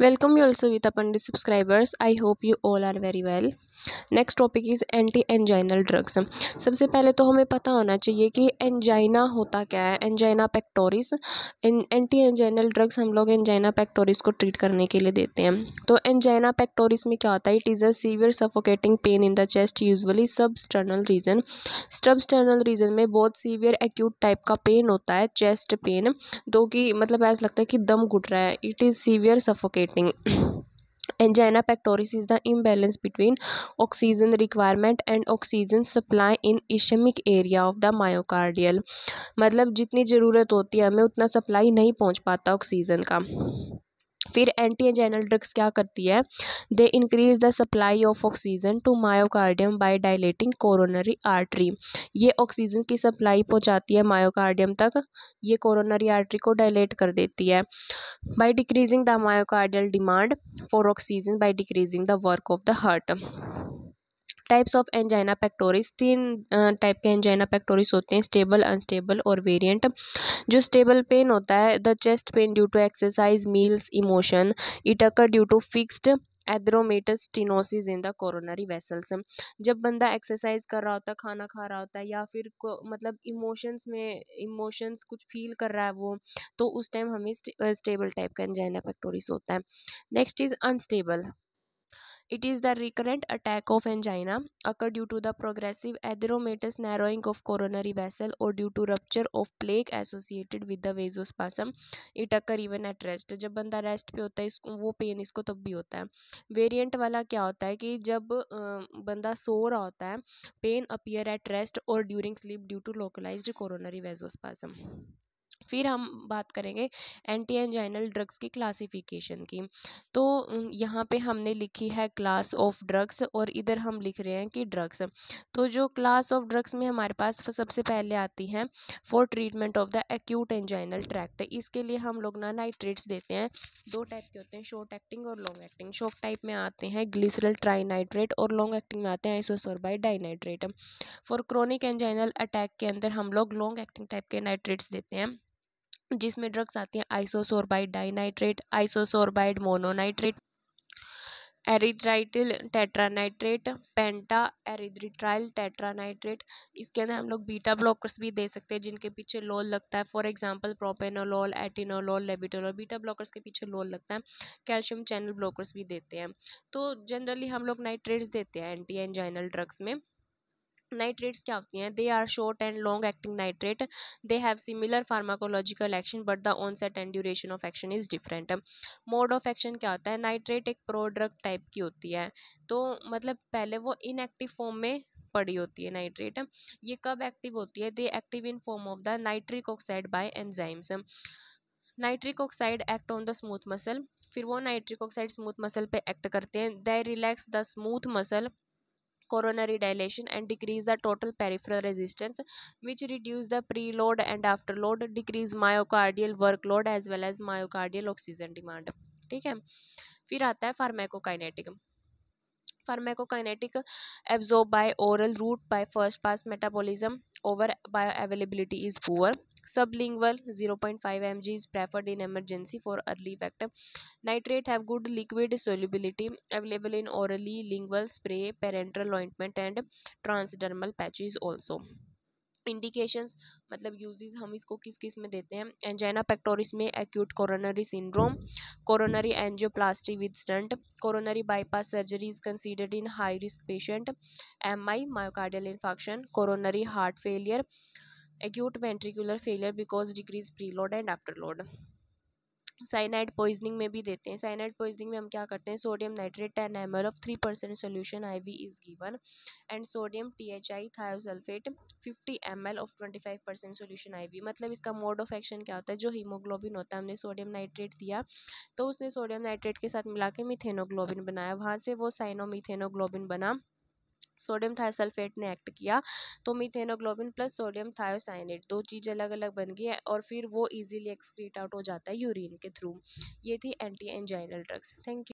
Welcome you also with Pandit subscribers I hope you all are very well next topic is anti anginal drugs सबसे पहले तो हमें पता होना चाहिए कि एंजाइना होता क्या है angina pectoris anti anginal drugs हम लोग एंजाइना पैक्टोरिस को ट्रीट करने के लिए देते हैं तो एंजाइना पैक्टोरिस में क्या होता है it is a severe suffocating pain in the chest usually sternal region sternal region में बहुत सीवियर एक्यूट टाइप का पेन होता है चेस्ट पेन दो कि मतलब ऐसा लगता है कि दम घुट रहा है it is severe suffocate developing. angina pectoris is the imbalance between oxygen requirement and oxygen supply in ischemic area of the myocardial मतलब जितनी ज़रूरत होती है हमें उतना सप्लाई नहीं पहुंच पाता ऑक्सीजन का फिर एंटी एंजाइनल ड्रग्स क्या करती है they increase the supply of oxygen to myocardium by dilating coronary artery ये ऑक्सीजन की सप्लाई पहुंचाती है मायोकार्डियम तक ये कोरोनरी आर्टरी को डायलेट कर देती है by decreasing the myocardial demand for oxygen by decreasing the work of the heart types of angina pectoris तीन टाइप के एंजाइना पैक्टोरिस होते हैं स्टेबल अनस्टेबल और वेरिएंट जो स्टेबल पेन होता है the chest pain due to exercise meals emotion इटकर due to fixed atheromatous stenosis in the coronary vessels जब बंदा एक्सरसाइज कर रहा होता है खाना खा रहा होता है या फिर को, मतलब इमोशंस में इमोशंस कुछ फील कर रहा है वो तो उस टाइम हमें स्टेबल टाइप का एंजाइना पैक्टोरिस होता है next is unstable it is the recurrent attack of angina occur due to the progressive atheromatous narrowing of coronary vessel और due to rupture of plaque associated with the vasospasm it occur even at rest जब बंदा rest पे होता है इसको वो pen इसको तब भी होता है वेरियंट वाला क्या होता है कि जब बंदा सो रहा होता है पेन अपियर एट रेस्ट और during sleep due to localise coronary vasospasm फिर हम बात करेंगे एंटी एंजाइनल ड्रग्स की क्लासिफिकेशन की तो यहाँ पे हमने लिखी है क्लास ऑफ ड्रग्स और इधर हम लिख रहे हैं कि ड्रग्स तो जो क्लास ऑफ ड्रग्स में हमारे पास सबसे पहले आती हैं for treatment of the acute anginal attack इसके लिए हम लोग ना नाइट्रेट्स देते हैं दो टाइप के होते हैं शॉर्ट एक्टिंग और लॉन्ग एक्टिंग शॉर्ट टाइप में आते हैं ग्लिसरल ट्राइनाइट्रेट और लॉन्ग एक्टिंग में आते हैं isosorbide dinitrate for chronic anginal attack के अंदर हम लोग लॉन्ग एक्टिंग टाइप के नाइट्रेट्स देते हैं जिसमें ड्रग्स आती हैं isosorbide dinitrate isosorbide mononitrate erythrityl tetranitrate penta erythrityl tetranitrate इसके अंदर हम लोग बीटा ब्लॉकर्स भी दे सकते हैं जिनके पीछे लोल लगता है for example propranolol atenolol labetalol beta blockers के पीछे लोल लगता है कैल्शियम चैनल ब्लॉकर्स भी देते हैं तो जनरली हम लोग नाइट्रेट्स देते हैं एंटी एंजाइनल ड्रग्स में नाइट्रेट्स क्या होती हैं they are short and long acting nitrate they have similar pharmacological action but the onset and duration of action is different mode of action क्या होता है नाइट्रेट एक प्रोडक्ट टाइप की होती है तो मतलब पहले वो इनएक्टिव फॉर्म में पड़ी होती है नाइट्रेट ये कब एक्टिव होती है they active in form of the nitric oxide by enzymes nitric oxide act on the smooth muscle फिर वो नाइट्रिक ऑक्साइड स्मूथ मसल पे एक्ट करते हैं they relax the smooth muscle coronary dilation and decrease the total peripheral resistance which reduce the preload and afterload decrease myocardial workload as well as myocardial oxygen demand ठीक है फिर आता है pharmacokinetic pharmacokinetic absorbed by oral route by first pass metabolism over bioavailability is poor sublingual 0.5 mg is preferred in emergency for early vector. nitrate have good liquid solubility available in orally lingual spray parenteral ointment and transdermal patches also indications मतलब uses हम इसको किस किस में देते हैं angina pectoris में acute coronary syndrome coronary angioplasty with stent coronary bypass surgery is considered in high risk patient M I myocardial infection coronary heart failure acute ventricular failure because decrease preload and afterload cyanide poisoning में भी देते हैं cyanide poisoning में हम क्या करते हैं sodium nitrate ten M L of three percent solution I V is given and sodium T H I thiosulphate fifty M L of twenty five percent solution I V मतलब इसका mode of action क्या होता है जो haemoglobin होता है हमने sodium nitrate दिया तो उसने सोडियम नाइट्रेट के साथ मिला के मिथेनोग्लोबिन बनाया वहाँ से वो साइनोमिथेनोग्लोबिन बना सोडियम थायोसल्फेट ने एक्ट किया तो मिथेनोग्लोबिन प्लस सोडियम थायोसाइनेट दो चीज़ें अलग अलग बन गई हैं और फिर वो इजीली एक्सक्रीट आउट हो जाता है यूरिन के थ्रू ये थी anti anginal drugs thank you